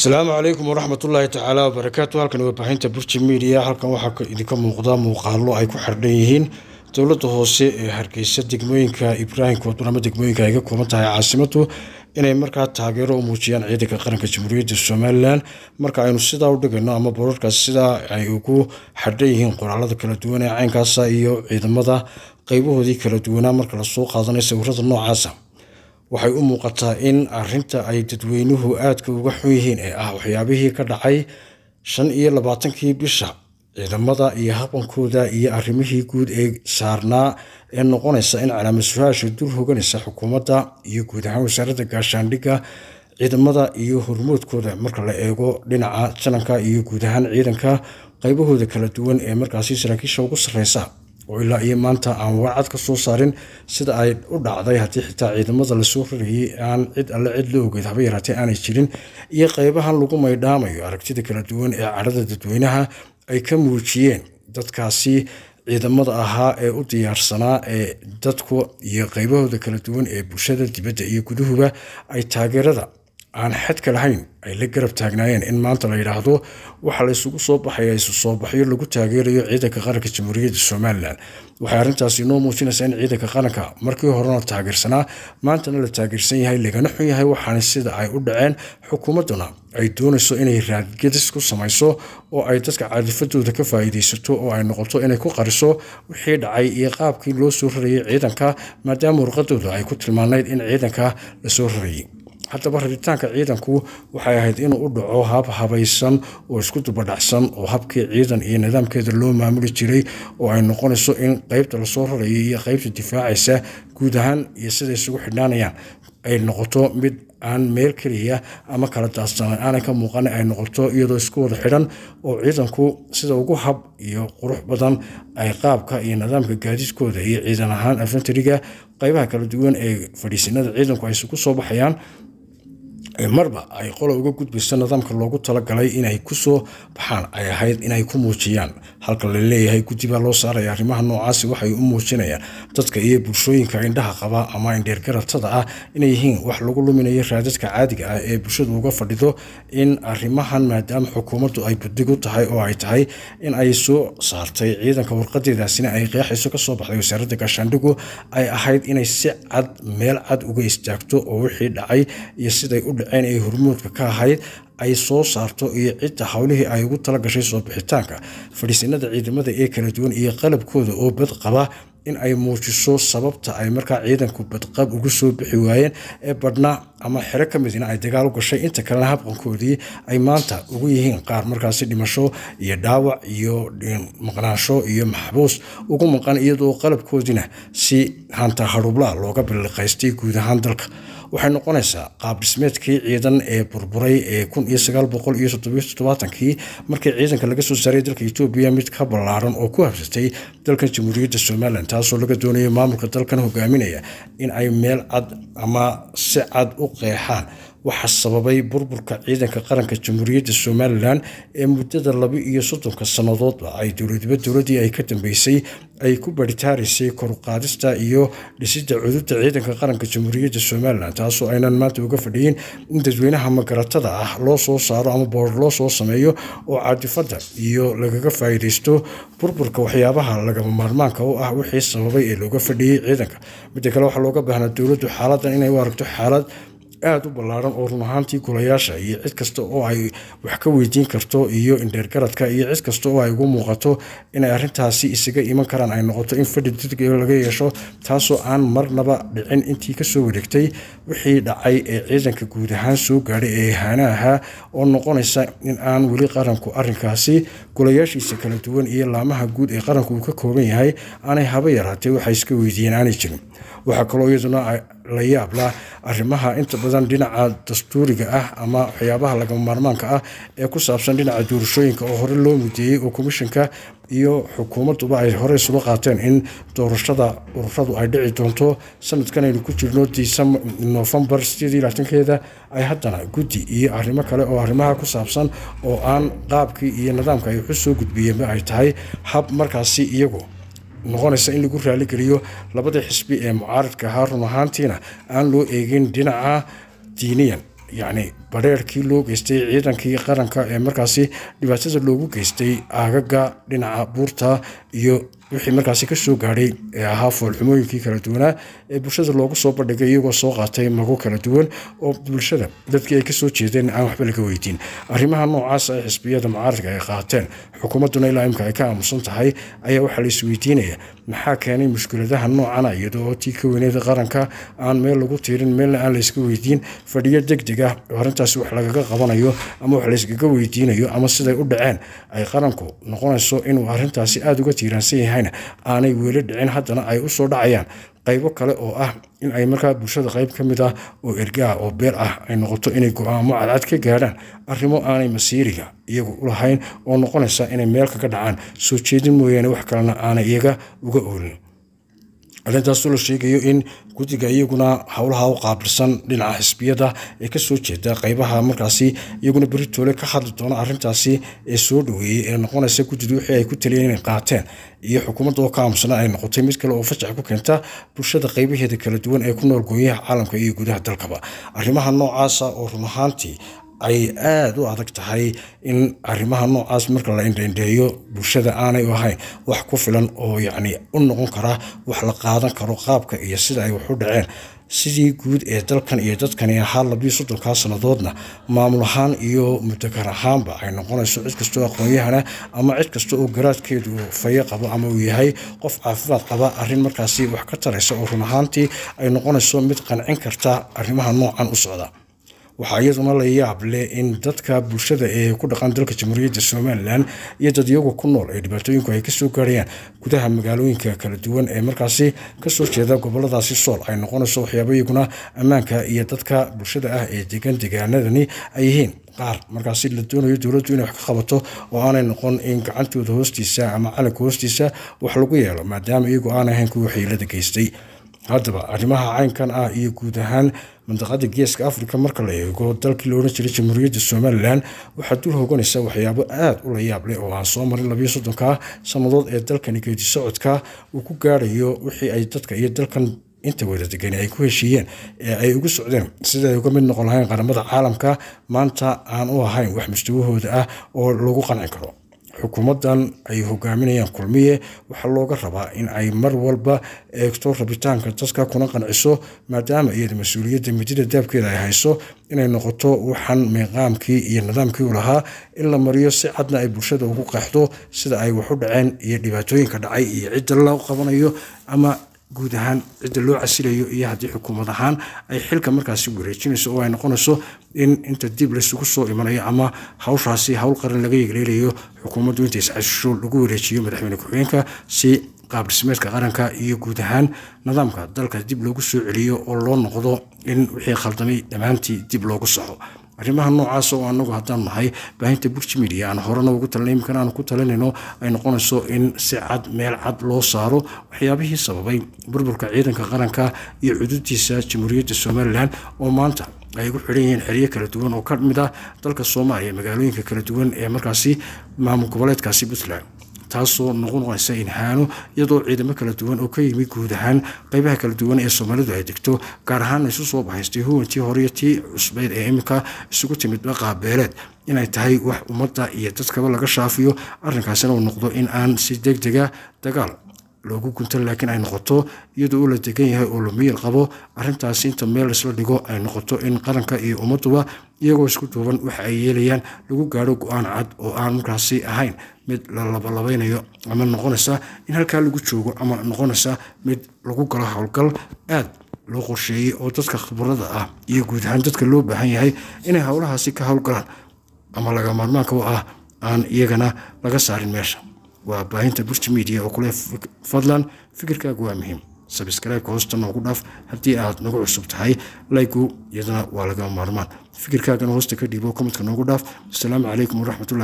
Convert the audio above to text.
asalaamu calaykum waraxmat ullaahi tacaala wabarakaatu halkan warbaahinta burji miidiya halkan waxaa idinka muuqdaa muuqaalo ay ku xardhan yihiin dowladda hoose ee hargeysa degmooyinka ama degmooyinka ay ka kooban tahay caasimadu inay markaa taageero u muujiyaan ciidanka qaranka jamhuuriyadda somalilan marka aynu sidaa u dhigano ama boorarkaas sidaa ay ugu xadhan yihiin qoraalada kala duwan ee caynkaasa iyo ciidamada qeybahoodii kala duwanaa marka lasoo qaadanay sawirada noocaasa ah waxay u muuqataa in arinta ay dadweynuhu aadka uga xun yihiin ee ah waxyaabihii ka dhacay shan iyo labaatankii bisha ciidamada iyo habankooda iyo arrimihii guud ee saarnaa ee noqonaysa in calaama su-aasha dul hoganaysa xukuumadda iyo guud ahaan wasaaradda gaashaandhigga ciidamada iyo hormoodkooda marka la eego dhinaca jananka iyo guud ahaan ciidanka qaybahooda kala duwan ee markaasi saraakiisha ugu sarreysa oo ilaa iyo maanta aan warcad ka soo saarin sida ay u dhacday haddii xitaa ciidamada lasoo rarayay aan cid alle cid la ogeyd haba yaraatee aanay jirin iyo qeybahan lagu maydhaamayo aragtida kala duwan ee cadhada dadweynaha ay ka muujiyeen dadkaasi ciidamada ahaa ee u diyaarsanaa ee dadku iyo qeybahooda kala duwan ee bulshada dibadda iyo guduhuba ay taageerada aan xadka lahayn ay la garab taagnaayeen in maanta la yidhaahdo waxa la soo baxaya isu soo baxyo lagu taageerayo ciidanka qaranka jamhuuriyadda somalilan waxay arrintaasi noo muujinaysaa in ciidanka qaranka markii horena taageersanaa maantana la taageersan yahay lagana xun yahay waxaana sida ay u dhaceen xukuumadduna ay doonayso inay raadgadis ku samayso oo ay dadka cadifadooda ka faa'iidaysato oo ay noqoto inay ku qariso wixii dhacay iyo qaabkii loo soo rarayay ciidanka maadaama warqadooda ay ku tilmaanayd in ciidanka lasoo rarayay haddaba rabitaanka ciidanku waxay ahayd inuu u dhaco hab habaysan oo isku dubadhacsan oo habkii ciidan iyo nidaamkeeda loo maamuli jiray oo ay noqonayso in qaybta lasoo rarayay iyo qaybta difaacaysa guud ahaan iyo siday isugu xidhaanayaan ay noqoto mid aan meel keliya ama kala daadsana aanan ka muuqan ay noqoto iyadoo isku wada xidhan oo ciidanku sida ugu hab iyo qurux badan ay qaabka iyo nidaamka gaadiidkooda iyo ciidan ahaan alfantariga qeybaha kala duwan ee fadhiisinada ciidanku ay isugu soo baxayaan marba ay qola uga gudbayso nidaamka loogu talagalay inay kusoo baxaan ay ahayd inay ku muujiyaan halka laleeyahay gudibaa loo saaraya arrimaha noocaasi waxay u muujinayaan dadka iyo bulshooyinka indhaha qaba ama indheergaratada ah inay yihiin wax lagu luminayo raadadka caadiga ah ee bulshadu uga fadhido in arrimahan maadaama xukuumaddu ay gudig u tahay oo ay tahay in ay soo saartay ciidanka warqadeedaasina ay qeexayso kasoo baxday wasaaradda gaashaandhigu ay ahayd inay si cad meel cad uga istaagto oo wixii dhacay iyo siday u dhaceen inay hormuudka ka ahayd ay soo saarto iyo cidda howlihii ay ugu talagashay soo bixitaanka fadhiisinada ciidamada ee kala duwan iyo qalabkooda oo badqaba in ay muujiso sababta ay markaa ciidanku badqab ugu soo bixi waayeen ee badhna ama xero ka midna ay dagaal u gashay inta kalena habqankoodii ay maanta ugu yihiin qaar markaasi dhimasho iyo dhaawac iyo eh, maqnaansho iyo maxbuus ugu maqan iyadoo qalabkoodiina si hanta hadhublaha looga biliqaystay guud ahaan dalka waxay noqonaysaa qaab dhismeedkii ciidan ee burburay ee markii ciidanka laga soo saaray dalka etoobiya mid ka ballaaran oo ku habsatay dalkan jamhuuriyadda somalilan taasoo laga doonayay maamulka dalkan hogaaminaya in ay meel cad ama si cad u qeexaan waxaa sababay burburka ciidanka qaranka jamhuuriyadda somalilan ee muddada laba iyo soddonka sannadoodba ay dowladba dowladii ay ka dambeysay ay ku baritaaraysay koruqaadista iyo dhisidda cudurda ciidanka qaranka jamhuuriyadda somalilan taasoo aynan maanta uga fadhiyin in dadweynaha magaratada ah loo soo saaro ama boor loo soo sameeyo oo caadifada iyo lagaga faa'iidaysto burburka waxyaabaha lagama maarmaanka u ah wixii sababay ee looga fadhiyey ciidanka midda kale waxaa looga baahnaa dowladdu xaaladan inay u aragto xaalad aada u ballaaran oo run ahaantii gulayaasha iyo cid kasta oo ay wax ka weydiin karto iyo indheergaradka iyo cid kasta oo ay ugu muuqato inay arintaasi isaga iman karaan ay noqoto in fadhi dudg laga yeesho taasoo aan marnaba dhicin intii kasoo wareegtay wixii dhacay ee ciidanka guud ahaan soo gaadhay ee haana ahaa oo noqonaysa in aan weli qaranku arrinkaasi gulayaashiisa kala duwan iyo laamaha guud ee qaranku uu ka kooban yahay aanay haba yaraatee waxa iska weydiiyeen aanay jirin waxaa kaloo iyaduna la yaab lah arrimaha inta badan dhinaca dastuuriga ah ama waxyaabaha lagama maarmaanka ah ee ku saabsan dhinaca doorashooyinka oo hore loo mudeeyey oo komishinka iyo xukuumadduba ay hore isula qaateen in doorashada ururadu ay dhici doonto sanadkan aynu ku jirno novembar sideedii ay haddana guddi iyo arrimo kale oo arrimaha ku saabsan oo aan qaabkii iyo nidaamka ay waxu soo gudbiyeenba ay tahay hab markaasi iyagu noqonaysa in lagu raaligeliyo labadii xisbi ee mucaaridka ahaa run ahaantiina aan loo eegin dhinaca diiniyan yacni badheerkii loo geystay ciidankii qaranka ee markaasi dhibaatada loogu geystay aagaga dhinaca buurta iyo wixii markaasi kasoo gaadhay ee ahaa foolxumooyinkii kala duwanaa ee bulshada loogu soo bandhigay iyagoo soo qaatay mago kala duwan oo bulshada dadkii ay kasoo jeedeen aan waxba laga weydiin arrimaha noocaas ay ah xisbiyada mucaaradka ay qaateen xukuumadduna ilaa imka ay ka aamusan tahay ayaa waxaa la isweydiinaya maxaa keenay mushkiladaha noocana ah iyadoo tii ka weyneeda qaranka aan meel lagu tiirin meelna aan layska weydiin fadhiyo deg deg ah oo arrintaas wax lagaga qabanayo ama wax layskaga weydiinayo ama siday u dhaceen ay qaranku noqonayso inuu arrintaasi aada uga tiiraansan yahay dhacayna aanay weli dhicin haddana ay usoo dhacayaan qaybo kale oo ah in ay markaa bulshada qayb ka mid ah oo ergaa oo beer ah ay noqoto inay go-aamo cadcad ka gaadhaan arrimo aanay masiiriga iyagu u lahayn oo noqonaysa inay meel kaga dhacaan soo jeedin mooyaane wax kalena aanay iyaga uga oolin arrintaasoo la sheegayo in guddiga iyaguna howlaha u qaabilsan dhinaca xisbiyada ee kasoo jeeda qeybaha markaasi iyaguna beritoole ka hadli doono arrintaasi ee soo dhoweeyey ee noqonaysa guddidu wixii ay ku taliyeen inay qaateen iyo xukuumadda oo ka aamusan ay noqotay mid kale oo fajac ku keenta bulshada qeybaheeda kala duwan ee ku nool gooyaha caalamka iyo gudaha dalkaba arrimaha noocaasa oo run ahaantii ay aada u adag tahay in arrimaha noocaas marka la indhaindheeyo bulshada aanay u ahayn wax ku filan oo yacni u noqon kara wax la qaadan karo qaabka iyo sida ay wax u dhaceen sidii guud ee dalkan iyo dadkani ahaa labiyo soddonkaa sannadoodna maamul ahaan iyo mudakar ahaanba ay noqonayso cid kastoo aqoonyahana ama cid kasta oo garaadkeedu fayo qabo ama uu yahay qof caafimaad qaba arrin markaasi wax ka taraysa oo run ahaantii ay noqonayso mid qancin karta arrimaha noocan u socda waxaa iyaduna la yaab yaableh in dadka bulshada ee ku dhaqan dalka jamhuuriyadda somalilan iyo dad iyagu ku nool ay dhibaatooyinku ay kasoo gaarayaan gudaha magaalooyinka kala duwan ee markaasi kasoo jeeda goboladaasi sool ay noqonayso waxyaabo iyaguna ammaanka iyo dadka bulshada ah ee degan degaanadani ay yihiin qaar markaasi la doonayo dowladdu inay wax ka qabato oo aanay noqon in gacantooda hoostiisa ama calanka hoostiisa wax lagu yeelo maadaama iyagu aanay ahayn kuwa xiilada geystay haddaba arrimaha caynkan ah iyo guud ahaan mandaqada geeska africa marka la eego dalkii la jiray jamhuuriyadda somalilan waxaa dul hoganaysaa waxyaabo aad u la yaab leh oo aan soo marin labayo soddonka sannadood ee dalkani geedi uu ku gaarayo wixii ay dadka iyo dalkan inta wada degani ay ku heshiiyeen ee ay ugu socdeen sida ay uga mid noqon lahayn qaramada caalamka maanta aan u ahayn wax mustawahooda ah oo lagu qanci karo xukuumaddan ay hogaaminayaan kulmiye waxaa looga rabaa in ay mar walba eegto rabitaanka dadka kuna qanciso maadaama iyada mas-uuliyadda midida daabkeeda ay hayso inay noqoto waxaan miiqaamkii iyo nidaamkii u lahaa in la mariyo si cadna ay bulshada ugu qaxdo sida ay wax u dhaceen iyo dhibaatooyinka dhacay iyo cidda la qabanayo ama guud ahaan cidda loo casilayo iyo haddii xukuumad ahaan ay xilka markaasi wareejinayso oo ay noqonayso in inta dib laysugu soo imanayo ama hawshaasi howl qaran laga yegleelayo xukuumaddu inta iscashisho lagu wareejiyo madaxweyne ku-xigeenka si qaabdhismeedka qaranka iyo guud ahaan nidaamka dalka dib loogu soo celiyo oo loo noqdo in wixii khaldamay dhammaantii dib loogu saxo arrimaha noocaas oo anagu haddaan nahay baahinta burj media aan horena ugu talinay imkana aan ku talinayno ay noqonayso in si cad meel cad loo saaro waxyaabihii sababay burburka ciidanka qaranka iyo cududiisa jamhuuriyadda somalilan oo maanta ay ugu xidhan yihiin xeryo kala duwan oo ka mid ah dalka soomaaliya magaalooyinka kala duwan ee markaasi maamul goboleedkaasi puntland taasoo noqon qeysa inhaano iyadoo ciidamo kala duwan oo ka yimid guud ahaan qeybaha kala duwan ee soomaalidu ay degto gaar ahaan isu soo bahaystay huwantii horiyo tii cusbeyd ee iminka isugu timidba qaabeeleed inay tahay wax ummadda iyo dadkaba laga shaafiyo arrinkaasina uu noqdo in aan si deg dega ah dagaal loogu gunto laakiin ay noqoto iyadoo uu la degan yahay oo lamiil qabo arrintaasi inta meel laisla dhigo ay noqoto in qaranka iyo ummadduba iyagoo isku duuban waxa ay yeelayaan lagu gaadho go-aan cad oo aan markaasi ahayn mid la labalabeynayo ama noqonaysaa in halkaa lagu joogo ama noqonaysaa mid lagu galo howlgal aad loo qorsheeyey oo dadka khibrada ah iyo guud ahaan dadka loo baahan yahay inay howlahaasi ka howlgalaan ama laga maarmaanka u ah aan iyagana laga saarin meesha waa baahinta burj media oo kule fadlan fikirkaagu waa muhiim sabskribeka hoosta noogu dhaaf haddii aad nagu cusub tahay laygu iyadana waa laga maarmaan fikirkaagana hoosta ka dhiibo komadka noogu dhaaf asalaamu calaykum waraxmatullahi